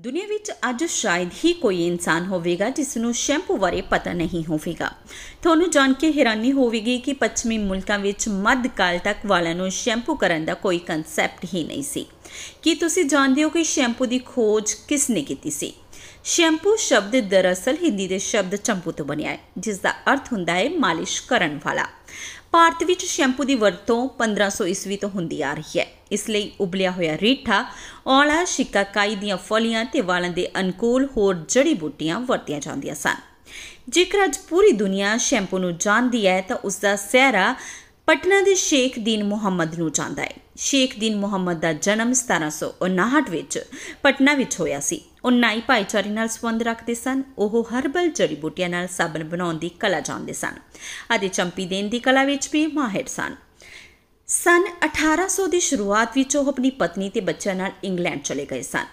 ਦੁਨੀਆ ਵਿੱਚ ਅੱਜ ਸ਼ਾਇਦ ਹੀ ਕੋਈ ਇਨਸਾਨ ਹੋਵੇਗਾ ਜਿਸ ਨੂੰ ਸ਼ੈਂਪੂ ਬਾਰੇ ਪਤਾ ਨਹੀਂ ਹੋਵੇਗਾ ਤੁਹਾਨੂੰ ਜਾਣ ਕੇ ਹੈਰਾਨੀ ਹੋਵੇਗੀ ਕਿ ਪੱਛਮੀ ਮੁਲਕਾਂ ਵਿੱਚ ਮੱਧਕਾਲ ਤੱਕ ਵਾਲਾਂ ਨੂੰ ਸ਼ੈਂਪੂ ਕਰਨ ਦਾ ਕੋਈ ਕਨਸੈਪਟ ਹੀ ਨਹੀਂ ਸੀ ਕੀ ਤੁਸੀਂ ਜਾਣਦੇ ਹੋ ਕਿ ਸ਼ੈਂਪੂ ਦੀ ਖੋਜ ਕਿਸ ਨੇ ਕੀਤੀ ਸੀ ਸ਼ੈਂਪੂ ਸ਼ਬਦ ਦਰਅਸਲ ਹਿੰਦੀ ਦੇ ਸ਼ਬਦ ਚੰਪੂ ਤੋਂ ਬਣਿਆ ਹੈ ਜਿਸ ਦਾ ਅਰਥ ਹੁੰਦਾ ਹੈ ਮਾਲਿਸ਼ ਕਰਨ ਵਾਲਾ ਭਾਰਤ ਵਿੱਚ ਸ਼ੈਂਪੂ ਦੀ ਵਰਤੋਂ 1500 ਈਸਵੀ ਤੋਂ ਹੁੰਦੀ ਆ ਰਹੀ ਹੈ ਇਸ ਲਈ ਉਬਲਿਆ ਹੋਇਆ ਰੀਠਾ ਔਲਾ ਸ਼ਿਕਾਕਾਈ ਦੀਆਂ ਫਲੀਆਂ ਤੇ ਵਾਲਾਂ ਦੇ ਅਨਕੂਲ ਹੋਰ ਜੜੀ ਬੂਟੀਆਂ ਵਰਤੀਆਂ ਜਾਂਦੀਆਂ ਸਨ ਜੇਕਰ ਅੱਜ ਪੂਰੀ ਦੁਨੀਆ ਸ਼ੈਂਪੂ ਨੂੰ ਜਾਣਦੀ ਹੈ ਤਾਂ ਉਸ ਦਾ ਸਹਿਰਾ ਪਟਨਾ ਦੇ ਸ਼ੇਖ ਦੀਨ ਮੁਹੰਮਦ ਨੂੰ ਜਾਂਦਾ ਹੈ ਸ਼ੇਖ ਦੀਨ ਮੁਹੰਮਦ ਦਾ ਜਨਮ 1759 ਵਿੱਚ ਪਟਨਾ ਵਿੱਚ ਹੋਇਆ ਸੀ ਉਹ ਨਾਈ ਭਾਈਚਾਰੇ ਨਾਲ ਸੰਬੰਧ ਰੱਖਦੇ ਸਨ ਉਹ ਹਰਬਲ ਜੜੀ ਬੂਟੀਆਂ ਨਾਲ ਸਾਬਣ ਬਣਾਉਣ ਦੀ ਕਲਾ ਜਾਣਦੇ ਸਨ ਅਤੇ ਚੰਪੀ ਦੇਣ ਦੀ ਕਲਾ ਵਿੱਚ ਵੀ ਮਾਹਿਰ ਸਨ ਸਨ 1800 ਦੀ ਸ਼ੁਰੂਆਤ ਵਿੱਚ ਉਹ ਆਪਣੀ ਪਤਨੀ ਤੇ ਬੱਚਿਆਂ ਨਾਲ ਇੰਗਲੈਂਡ ਚਲੇ ਗਏ ਸਨ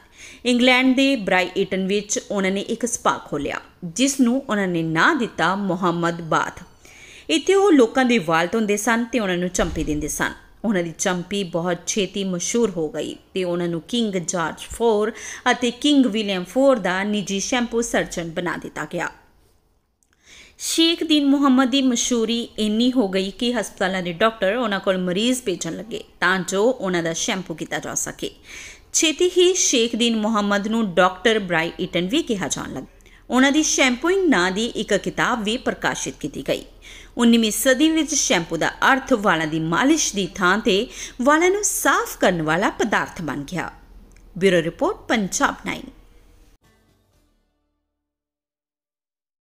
ਇੰਗਲੈਂਡ ਦੇ ਬ੍ਰਾਈਟਨ ਵਿੱਚ ਉਹਨਾਂ ਨੇ ਇੱਕ ਸਪਾ ਖੋਲਿਆ ਜਿਸ ਨੂੰ ਉਹਨਾਂ ਨੇ ਨਾਂ ਦਿੱਤਾ ਮੁਹੰਮਦ ਬਾਥ ਇੱਥੇ ਉਹ ਲੋਕਾਂ ਦੇ ਵਾਲ ਧੋਂਦੇ ਸਨ ਤੇ ਉਹਨਾਂ ਨੂੰ ਚੰਪੀ ਦਿੰਦੇ ਸਨ ਉਹਨਾਂ ਦੀ ਚੰਪੀ ਬਹੁਤ ਛੇਤੀ ਮਸ਼ਹੂਰ ਹੋ ਗਈ ਤੇ ਉਹਨਾਂ ਨੂੰ ਕਿੰਗ ਜਾਰਜ 4 ਅਤੇ ਕਿੰਗ ਵਿਲੀਅਮ 4 ਦਾ ਨਿੱਜੀ ਸ਼ੈਂਪੂ ਸਰਜਨ ਬਣਾ ਦਿੱਤਾ ਗਿਆ ਸ਼ੇਖ ਦੀਨ ਮੁਹੰਮਦ ਦੀ ਮਸ਼ਹੂਰੀ ਇੰਨੀ ਹੋ ਗਈ ਕਿ ਹਸਪਤਾਲਾਂ ਦੇ ਡਾਕਟਰ ਉਹਨਾਂ ਕੋਲ ਮਰੀਜ਼ ਭੇਜਣ ਲੱਗੇ ਤਾਂ ਜੋ ਉਹਨਾਂ ਦਾ ਸ਼ੈਂਪੂ ਕੀਤਾ ਜਾ ਸਕੇ ਛੇਤੀ ਹੀ ਸ਼ੇਖ ਦੀਨ ਮੁਹੰਮਦ ਨੂੰ ਡਾਕਟਰ ਬ੍ਰਾਈ ਇਟਨ ਵੀ ਕਿਹਾ ਜਾਣ ਲੱਗਾ ਉਹਨਾਂ ਦੀ ਸ਼ੈਂਪੂਇੰਗ ਨਾਂ ਦੀ ਇੱਕ ਕਿਤਾਬ ਵੀ ਪ੍ਰਕਾਸ਼ਿਤ ਕੀਤੀ ਗਈ 19ਵੀਂ ਸਦੀ ਵਿੱਚ ਸ਼ੈਂਪੂ ਦਾ ਅਰਥ ਵਾਲਾਂ ਦੀ ਮਾਲਿਸ਼ ਦੀ ਥਾਂ ਤੇ ਵਾਲਾਂ ਨੂੰ ਸਾਫ਼ ਕਰਨ ਵਾਲਾ ਪਦਾਰਥ ਬਣ ਗਿਆ ਬਿਊਰੋ ਰਿਪੋਰਟ ਪੰਜਾਬ 9